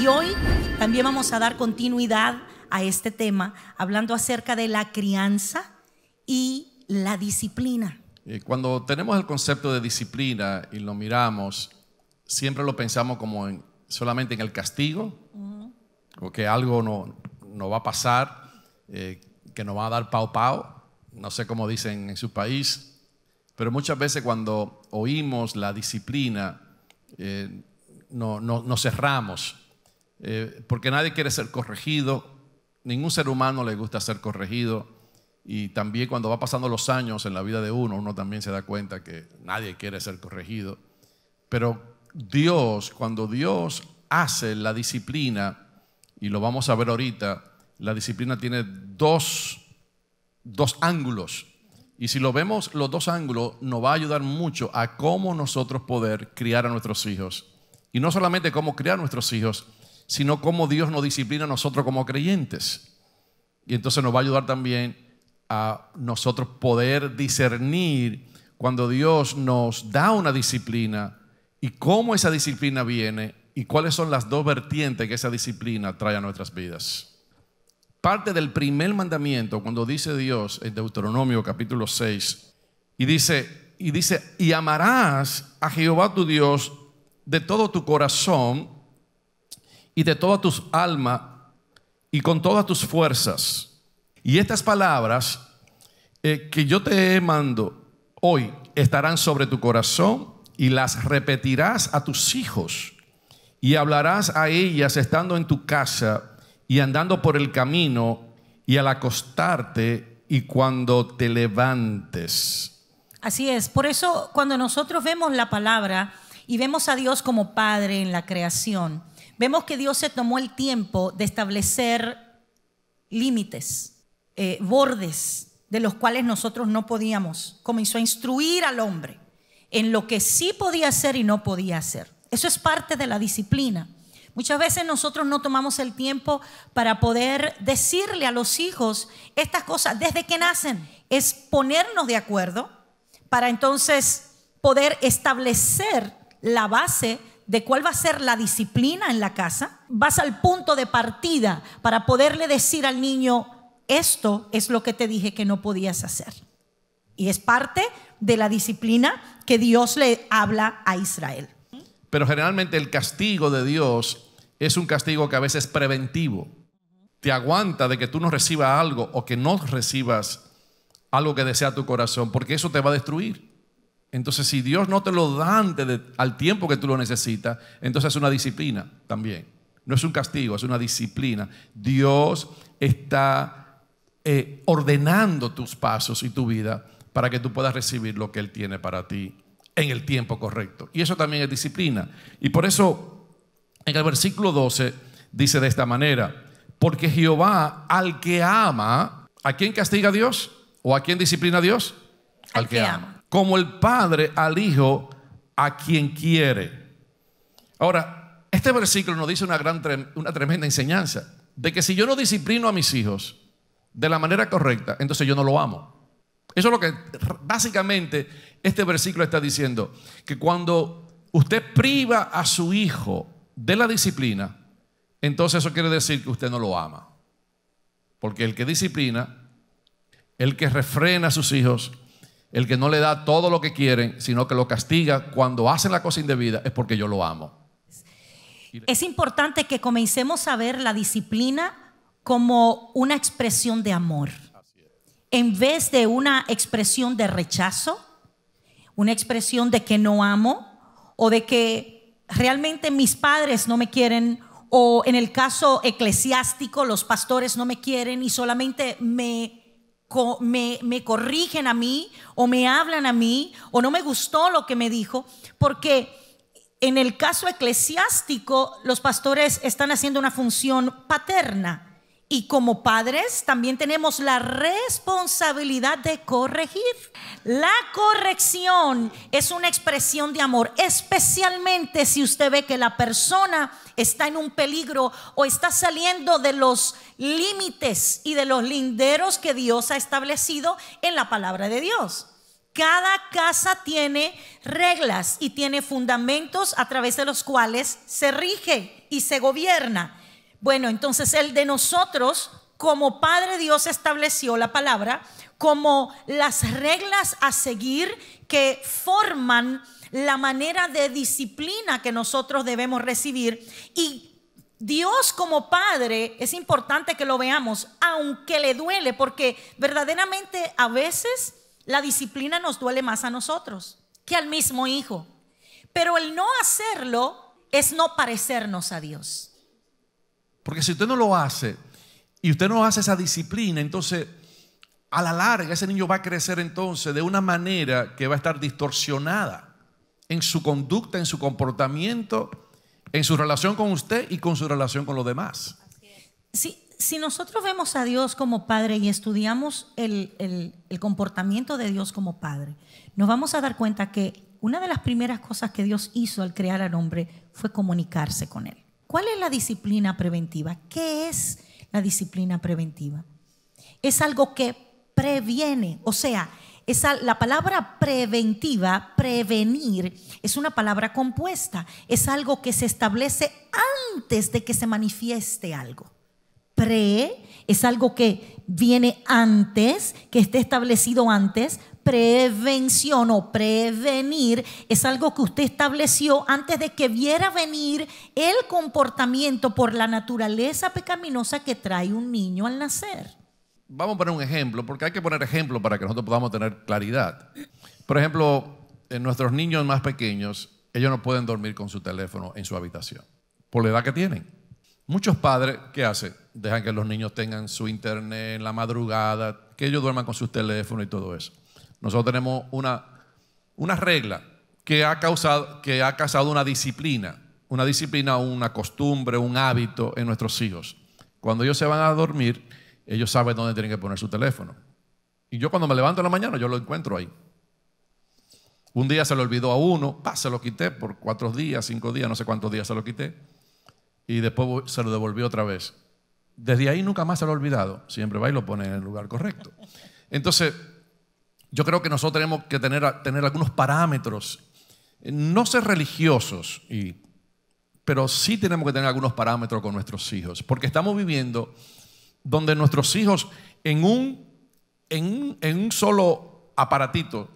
Y hoy también vamos a dar continuidad a este tema hablando acerca de la crianza y la disciplina. Cuando tenemos el concepto de disciplina y lo miramos, siempre lo pensamos como solamente en el castigo, o que algo no, va a pasar, eh, que no va a dar pau pau, no sé cómo dicen en su país, pero muchas veces cuando oímos la disciplina, eh, nos cerramos, eh, porque nadie quiere ser corregido, ningún ser humano le gusta ser corregido, y también cuando va pasando los años en la vida de uno, uno también se da cuenta que nadie quiere ser corregido. Pero Dios, cuando Dios hace la disciplina, y lo vamos a ver ahorita, la disciplina tiene dos, dos ángulos. Y si lo vemos los dos ángulos, nos va a ayudar mucho a cómo nosotros poder criar a nuestros hijos. Y no solamente cómo criar a nuestros hijos, sino cómo Dios nos disciplina a nosotros como creyentes. Y entonces nos va a ayudar también a nosotros poder discernir cuando Dios nos da una disciplina y cómo esa disciplina viene y cuáles son las dos vertientes que esa disciplina trae a nuestras vidas parte del primer mandamiento cuando dice Dios en Deuteronomio capítulo 6 y dice y dice y amarás a Jehová tu Dios de todo tu corazón y de toda tu alma y con todas tus fuerzas. Y estas palabras eh, que yo te mando hoy estarán sobre tu corazón y las repetirás a tus hijos y hablarás a ellas estando en tu casa y andando por el camino y al acostarte y cuando te levantes. Así es, por eso cuando nosotros vemos la palabra y vemos a Dios como Padre en la creación, vemos que Dios se tomó el tiempo de establecer límites, eh, bordes de los cuales nosotros no podíamos. Comenzó a instruir al hombre en lo que sí podía hacer y no podía hacer. Eso es parte de la disciplina. Muchas veces nosotros no tomamos el tiempo para poder decirle a los hijos estas cosas desde que nacen. Es ponernos de acuerdo para entonces poder establecer la base de cuál va a ser la disciplina en la casa, vas al punto de partida para poderle decir al niño, esto es lo que te dije que no podías hacer. Y es parte de la disciplina que Dios le habla a Israel. Pero generalmente el castigo de Dios es un castigo que a veces es preventivo. Te aguanta de que tú no recibas algo o que no recibas algo que desea tu corazón, porque eso te va a destruir. Entonces, si Dios no te lo da antes al tiempo que tú lo necesitas, entonces es una disciplina también. No es un castigo, es una disciplina. Dios está eh, ordenando tus pasos y tu vida para que tú puedas recibir lo que Él tiene para ti en el tiempo correcto. Y eso también es disciplina. Y por eso en el versículo 12 dice de esta manera, porque Jehová al que ama, ¿a quién castiga a Dios? ¿O a quién disciplina a Dios? Al, que, ama. ama. Como el Padre al Hijo, a quien quiere. Ahora, este versículo nos dice una, gran, una tremenda enseñanza, de que si yo no disciplino a mis hijos de la manera correcta, entonces yo no lo amo. Eso es lo que básicamente este versículo está diciendo, que cuando usted priva a su hijo de la disciplina, entonces eso quiere decir que usted no lo ama. Porque el que disciplina, el que refrena a sus hijos, el que no le da todo lo que quieren, sino que lo castiga cuando hacen la cosa indebida, es porque yo lo amo. Es importante que comencemos a ver la disciplina como una expresión de amor en vez de una expresión de rechazo, una expresión de que no amo o de que realmente mis padres no me quieren o en el caso eclesiástico los pastores no me quieren y solamente me, me, corrigen a mí o me hablan a mí o no me gustó lo que me dijo, porque en el caso eclesiástico los pastores están haciendo una función paterna y como padres también tenemos la responsabilidad de corregir. La corrección es una expresión de amor, especialmente si usted ve que la persona está en un peligro o está saliendo de los límites y de los linderos que Dios ha establecido en la palabra de Dios. Cada casa tiene reglas y tiene fundamentos a través de los cuales se rige y se gobierna. Bueno, entonces el de nosotros, como Padre Dios estableció la palabra, como las reglas a seguir que forman la manera de disciplina que nosotros debemos recibir. Y Dios como Padre, es importante que lo veamos, aunque le duele, porque verdaderamente a veces la disciplina nos duele más a nosotros que al mismo hijo. Pero el no hacerlo es no parecernos a Dios. Porque si usted no lo hace y usted no hace esa disciplina, entonces a la larga ese niño va a crecer entonces de una manera que va a estar distorsionada en su conducta, en su comportamiento, en su relación con usted y con su relación con los demás. si nosotros vemos a Dios como Padre y estudiamos el, comportamiento de Dios como Padre, nos vamos a dar cuenta que una de las primeras cosas que Dios hizo al crear al hombre fue comunicarse con él. ¿Cuál es la disciplina preventiva? ¿Qué es la disciplina preventiva? Es algo que previene, o sea, la palabra preventiva, prevenir, es una palabra compuesta, es algo que se establece antes de que se manifieste algo. Pre es algo que viene antes, que esté establecido antes, prevención o prevenir es algo que usted estableció antes de que viera venir el comportamiento por la naturaleza pecaminosa que trae un niño al nacer. Vamos a poner un ejemplo, porque hay que poner ejemplo para que nosotros podamos tener claridad. Por ejemplo, en nuestros niños más pequeños, ellos no pueden dormir con su teléfono en su habitación, por la edad que tienen. Muchos padres, ¿qué hacen? Dejan que los niños tengan su internet en la madrugada, que ellos duerman con sus teléfonos y todo eso. Nosotros tenemos una, regla que ha, causado, que ha causado una disciplina, una disciplina, una costumbre, un hábito en nuestros hijos. Cuando ellos se van a dormir, ellos saben dónde tienen que poner su teléfono. Y yo cuando me levanto en la mañana, yo lo encuentro ahí. Un día se lo olvidó a uno, se lo quité por cuatro días, cinco días, no sé cuántos días se lo quité. Y después se lo devolvió otra vez. Desde ahí nunca más se lo ha olvidado. Siempre va y lo pone en el lugar correcto. Entonces, yo creo que nosotros tenemos que tener, tener algunos parámetros, no ser religiosos, pero sí tenemos que tener algunos parámetros con nuestros hijos, porque estamos viviendo donde nuestros hijos en un, en en un solo aparatito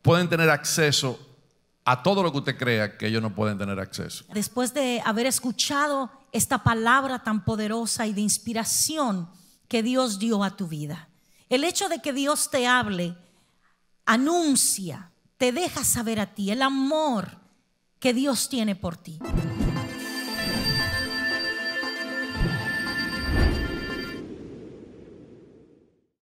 pueden tener acceso a todo lo que usted crea que ellos no pueden tener acceso. Después de haber escuchado esta palabra tan poderosa y de inspiración que Dios dio a tu vida, el hecho de que Dios te hable, anuncia, te deja saber a ti el amor que Dios tiene por ti.